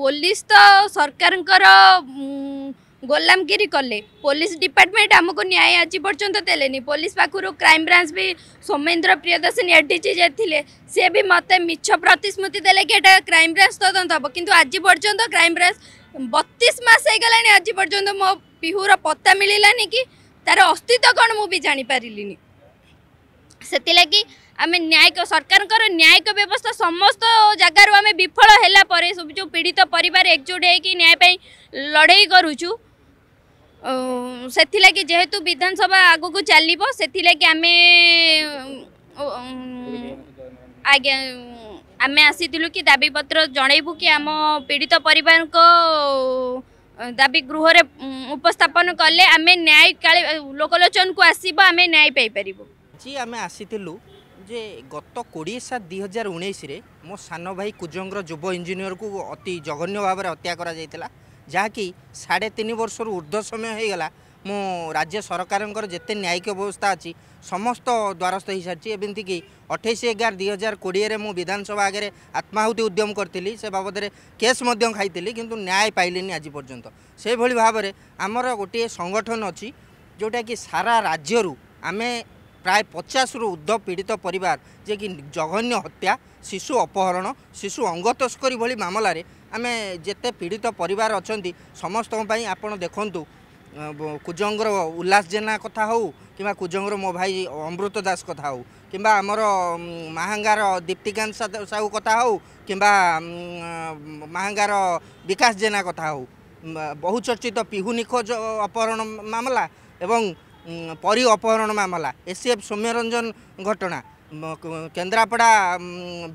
police ତ ସରକାରଙ୍କର ଗୋଲାମଗିରି କଲେ ପୋଲିସ ଡିପାର୍ଟମେଣ୍ଟ ଆମକୁ ନ୍ୟାୟ ଆଜି ପର୍ଯ୍ୟନ୍ତ ଦେଲେନି ପୋଲିସ ପାଖରୁ କ୍ରାଇମବ୍ରାଞ୍ଚ ବି ସୌମେନ୍ଦ୍ର ପ୍ରିୟଦର୍ଶିନୀ ଏଡିଜି ଯେ ଥିଲେ ସେ ବି ମୋତେ ମିଛ ପ୍ରତିଶ୍ରୁତି ଦେଲେ କି ଏଇଟା କ୍ରାଇମବ୍ରାଞ୍ଚ ତଦନ୍ତ ହେବ କିନ୍ତୁ ଆଜି ପର୍ଯ୍ୟନ୍ତ କ୍ରାଇମବ୍ରାଞ୍ଚ ବତିଶ ମାସ ହେଇଗଲାଣି ଆଜି ପର୍ଯ୍ୟନ୍ତ ମୋ ପିହୁର ପତ୍ତା ମିଳିଲାନି କି ତାର ଅସ୍ତିତ୍ୱ କ'ଣ ମୁଁ ବି ଜାଣିପାରିଲିନି ସେଥିଲାଗି ଆମେ ନ୍ୟାୟିକ ସରକାରଙ୍କର ନ୍ୟାୟିକ ବ୍ୟବସ୍ଥା ସମସ୍ତ ଜାଗାରୁ ଆମେ ବିଫଳ ହେଲା ପରେ ସବୁ ଯେଉଁ ପୀଡ଼ିତ ପରିବାର ଏକଜୁଟ ହେଇକି ନ୍ୟାୟ ପାଇଁ ଲଢ଼େଇ କରୁଛୁ ସେଥିଲାଗି ଯେହେତୁ ବିଧାନସଭା ଆଗକୁ ଚାଲିବ ସେଥିଲାଗି ଆମେ ଆଜ୍ଞା ଆମେ ଆସିଥିଲୁ କି ଦାବିପତ୍ର ଜଣାଇବୁ କି ଆମ ପୀଡ଼ିତ ପରିବାରଙ୍କ ଦାବି ଗୃହରେ ଉପସ୍ଥାପନ କଲେ ଆମେ ନ୍ୟାୟ କାଳେ ଲୋକଲୋଚନକୁ ଆସିବ ଆମେ ନ୍ୟାୟ ପାଇପାରିବୁ ଆଜି ଆମେ ଆସିଥିଲୁ যে গত কোড়িয়ে সাত দুই হাজার উনিশে মো সান ভাই কুজঙ্গর যুব ইঞ্জিনিয়রকু অতি জঘন্য ভাবে হত্যা করা যাই যাকি সাড়ে তিন বর্ষর ঊর্ধ্ব সময় হয়ে গলা ମୁଁ ରାଜ୍ୟ ସରକାରଙ୍କର ଯେତେ ନ୍ୟାୟିକ ବ୍ୟବସ୍ଥା ଅଛି ସମସ୍ତ ଦ୍ୱାରସ୍ଥ ହୋଇସାରିଛି ଏମିତିକି ଅଠେଇଶ ଏଗାର ଦୁଇ ହଜାର କୋଡ଼ିଏରେ ମୁଁ ବିଧାନସଭା ଆଗରେ ଆତ୍ମାହୁତି ଉଦ୍ୟମ କରିଥିଲି ସେ ବାବଦରେ କେସ୍ ମଧ୍ୟ ଖାଇଥିଲି କିନ୍ତୁ ନ୍ୟାୟ ପାଇଲିନି ଆଜି ପର୍ଯ୍ୟନ୍ତ ସେଭଳି ଭାବରେ ଆମର ଗୋଟିଏ ସଂଗଠନ ଅଛି ଯେଉଁଟାକି ସାରା ରାଜ୍ୟରୁ ଆମେ ପ୍ରାୟ ପଚାଶରୁ ଉର୍ଦ୍ଧ୍ୱ ପୀଡ଼ିତ ପରିବାର ଯିଏକି ଜଘନ୍ୟ ହତ୍ୟା ଶିଶୁ ଅପହରଣ ଶିଶୁ ଅଙ୍ଗ ତସ୍କରୀ ଭଳି ମାମଲାରେ ଆମେ ଯେତେ ପୀଡ଼ିତ ପରିବାର ଅଛନ୍ତି ସମସ୍ତଙ୍କ ପାଇଁ ଆପଣ ଦେଖନ୍ତୁ କୁଜଙ୍ଗର ଉଲ୍ଲାସ ଜେନା କଥା ହଉ କିମ୍ବା କୁଜଙ୍ଗର ମୋ ଭାଇ ଅମୃତ ଦାସ କଥା ହଉ କିମ୍ବା ଆମର ମାହାଙ୍ଗାର ଦୀପ୍ତିକାନ୍ତ ସାହୁ କଥା ହଉ କିମ୍ବା ମାହାଙ୍ଗାର ବିକାଶ ଜେନା କଥା ହଉ ବହୁ ଚର୍ଚ୍ଚିତ ପିହୁ ନିଖୋଜ ଅପହରଣ ମାମଲା ଏବଂ ପରି ଅପହରଣ ମାମଲା ଏସିଏଫ୍ ସୌମ୍ୟରଞ୍ଜନ ଘଟଣା କେନ୍ଦ୍ରାପଡ଼ା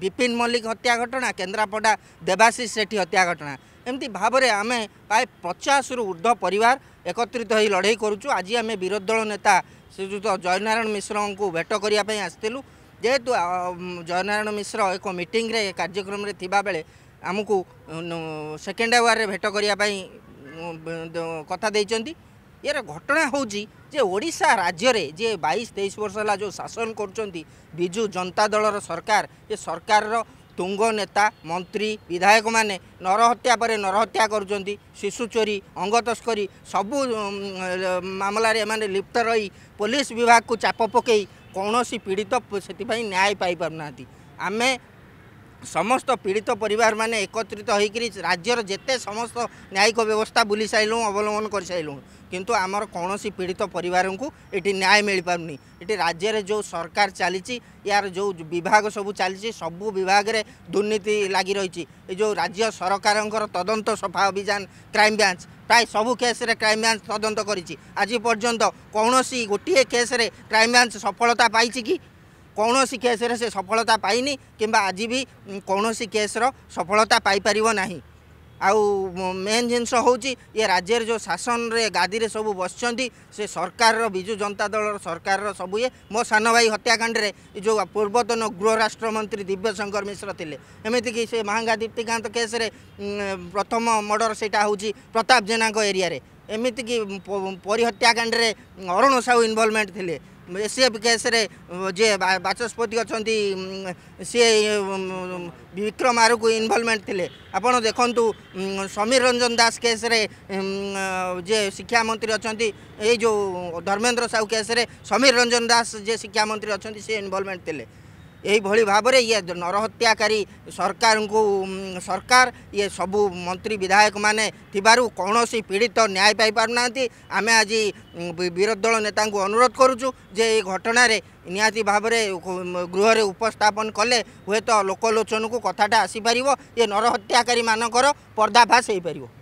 ବିପିନ ମଲ୍ଲିକ ହତ୍ୟା ଘଟଣା କେନ୍ଦ୍ରାପଡ଼ା ଦେବାଶିଷ ସେଠୀ ହତ୍ୟା ଘଟଣା ଏମିତି ଭାବରେ ଆମେ ପ୍ରାୟ ପଚାଶରୁ ଉର୍ଦ୍ଧ ପରିବାର ଏକତ୍ରିତ ହୋଇ ଲଢ଼େଇ କରୁଛୁ ଆଜି ଆମେ ବିରୋଧୀ ଦଳ ନେତା ଶ୍ରୀଯୁକ୍ତ ଜୟନାରାୟଣ ମିଶ୍ରଙ୍କୁ ଭେଟ କରିବା ପାଇଁ ଆସିଥିଲୁ ଯେହେତୁ ଜୟନାରାୟଣ ମିଶ୍ର ଏକ ମିଟିଂରେ କାର୍ଯ୍ୟକ୍ରମରେ ଥିବାବେଳେ ଆମକୁ ସେକେଣ୍ଡ ଆୱାରରେ ଭେଟ କରିବା ପାଇଁ କଥା ଦେଇଛନ୍ତି ଏର ଘଟଣା ହେଉଛି ଯେ ଓଡ଼ିଶା ରାଜ୍ୟରେ ଯିଏ ବାଇଶ ତେଇଶ ବର୍ଷ ହେଲା ଯେଉଁ ଶାସନ କରୁଛନ୍ତି ବିଜୁ ଜନତା ଦଳର ସରକାର ଏ ସରକାରର ତୁଙ୍ଗ ନେତା ମନ୍ତ୍ରୀ ବିଧାୟକମାନେ ନରହତ୍ୟା ପରେ ନରହତ୍ୟା କରୁଛନ୍ତି ଶିଶୁ ଚୋରି ଅଙ୍ଗ ତସ୍କରୀ ସବୁ ମାମଲାରେ ଏମାନେ ଲିପ୍ତ ରହି ପୋଲିସ ବିଭାଗକୁ ଚାପ ପକାଇ କୌଣସି ପୀଡ଼ିତ ସେଥିପାଇଁ ନ୍ୟାୟ ପାଇପାରୁନାହାନ୍ତି ଆମେ ସମସ୍ତ ପୀଡ଼ିତ ପରିବାରମାନେ ଏକତ୍ରିତ ହୋଇକରି ରାଜ୍ୟର ଯେତେ ସମସ୍ତ ନ୍ୟାୟିକ ବ୍ୟବସ୍ଥା ବୁଲି ସାରିଲୁଣୁ ଅବଲମ୍ବନ କରିସାରିଲୁଣୁ କିନ୍ତୁ ଆମର କୌଣସି ପୀଡ଼ିତ ପରିବାରଙ୍କୁ ଏଠି ନ୍ୟାୟ ମିଳିପାରୁନି ଏଠି ରାଜ୍ୟରେ ଯେଉଁ ସରକାର ଚାଲିଛି ୟାର ଯେଉଁ ବିଭାଗ ସବୁ ଚାଲିଛି ସବୁ ବିଭାଗରେ ଦୁର୍ନୀତି ଲାଗି ରହିଛି ଏ ଯେଉଁ ରାଜ୍ୟ ସରକାରଙ୍କର ତଦନ୍ତ ସଫା ଅଭିଯାନ କ୍ରାଇମବ୍ରାଞ୍ଚ ପ୍ରାୟ ସବୁ କେସ୍ରେ କ୍ରାଇମବ୍ରାଞ୍ଚ ତଦନ୍ତ କରିଛି ଆଜି ପର୍ଯ୍ୟନ୍ତ କୌଣସି ଗୋଟିଏ କେସ୍ରେ କ୍ରାଇମବ୍ରାଞ୍ଚ ସଫଳତା ପାଇଛି କି କୌଣସି କେସ୍ରେ ସେ ସଫଳତା ପାଇନି କିମ୍ବା ଆଜି ବି କୌଣସି କେସ୍ର ସଫଳତା ପାଇପାରିବ ନାହିଁ ଆଉ ମେନ୍ ଜିନିଷ ହେଉଛି ଇଏ ରାଜ୍ୟରେ ଯେଉଁ ଶାସନରେ ଗାଦିରେ ସବୁ ବସିଛନ୍ତି ସେ ସରକାରର ବିଜୁ ଜନତା ଦଳର ସରକାରର ସବୁ ଇଏ ମୋ ସାନ ଭାଇ ହତ୍ୟାକାଣ୍ଡରେ ଯେଉଁ ପୂର୍ବତନ ଗୃହରାଷ୍ଟ୍ରମନ୍ତ୍ରୀ ଦିବ୍ୟଶଙ୍କର ମିଶ୍ର ଥିଲେ ଏମିତିକି ସେ ମହାଙ୍ଗା ଦୀପ୍ତିକାନ୍ତ କେସ୍ରେ ପ୍ରଥମ ମର୍ଡ଼ର ସେଇଟା ହେଉଛି ପ୍ରତାପ ଜେନାଙ୍କ ଏରିଆରେ ଏମିତିକି ପରିହତ୍ୟାକାଣ୍ଡରେ ଅରୁଣ ସାହୁ ଇନଭଲ୍ଭମେଣ୍ଟ ଥିଲେ एसिएफ केस्रे जे बाचस्पति अहि सिक्क्रम आरु इनभल्भमेन्ट थिए आउँ देखु समीर रंजन दास केस्रे जे शिक्षा मन्त्री अहिले जो धर्मेन्द्र साहु केस्रे समीर रंजन दास जे शिक्षा मन्त्री अरे सि इनभल्भमेन्ट थिए এইভাবে ভাবে ইয়ে নরহত্যাকারী সরকার সরকার ইয়ে সবু মন্ত্রী বিধায়ক মানে থাকার কৌশি পীড়িত ন্যায় পাইপার না আমি আজ বিরোধী দল নেতা অনুরোধ করুছু যে এই ঘটনার নিহতি ভাবে গৃহরে উপস্থাপন কলে হুয়েত লোকলোচন কথাটা আসিপার ইয়ে নরহত্যাকারী মানকর পর্দাফাশ হয়ে পার